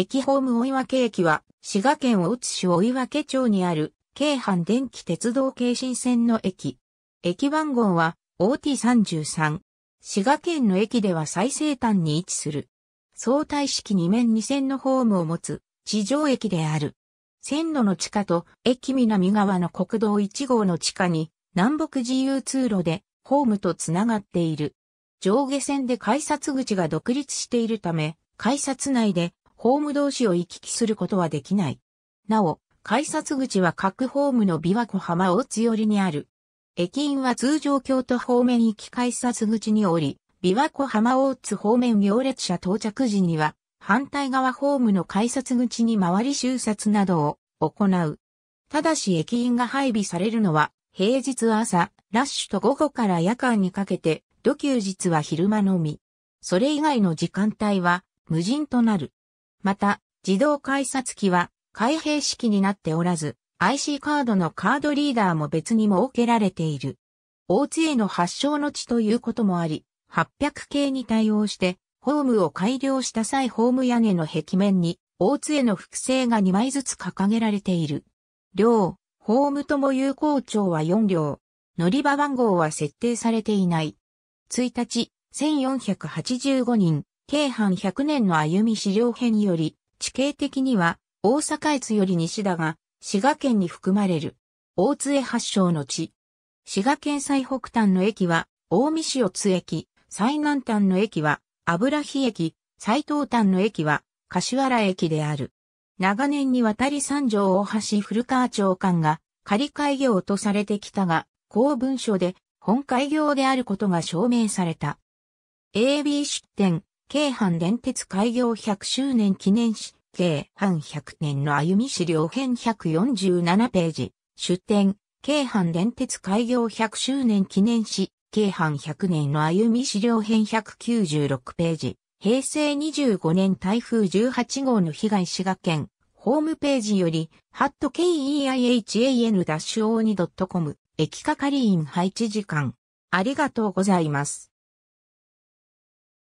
駅ホーム追分駅は、滋賀県大津市追分町にある、京阪電気鉄道京新線の駅。駅番号は、OT33。滋賀県の駅では最西端に位置する。相対式2面2線のホームを持つ、地上駅である。線路の地下と、駅南側の国道1号の地下に、南北自由通路で、ホームとつながっている。上下線で改札口が独立しているため、改札内でホーム同士を行き来することはできない。なお、改札口は各ホームの琵琶湖浜大津寄りにある。駅員は通常京都方面行き改札口におり、琵琶湖浜大津方面行列車到着時には、反対側ホームの改札口に回り収札などを行う。ただし駅員が配備されるのは、平日朝、ラッシュと午後から夜間にかけて、土休日は昼間のみ。それ以外の時間帯は、無人となる。また、自動改札機は開閉式になっておらず、IC カードのカードリーダーも別に設けられている。大津への発祥の地ということもあり、800系に対応して、ホームを改良した際ホーム屋根の壁面に、大津への複製が2枚ずつ掲げられている。両、ホームとも有効長は4両。乗り場番号は設定されていない。1日、1485人、京阪百年の歩み資料編より、地形的には、大阪越より西だが、滋賀県に含まれる。大津江発祥の地。滋賀県最北端の駅は、大見市津駅、最南端の駅は、油火駅、最東端の駅は、柏原駅である。長年にわたり三条大橋古川長官が仮開業とされてきたが、公文書で本開業であることが証明された。AB 出店、京阪電鉄開業100周年記念誌、京阪100年の歩み資料編147ページ、出展、京阪電鉄開業100周年記念誌、京阪100年の歩み資料編196ページ、平成25年台風18号の被害滋賀県、ホームページより、ハット KEIHAN-O2.com、駅係員配置時間。ありがとうございます。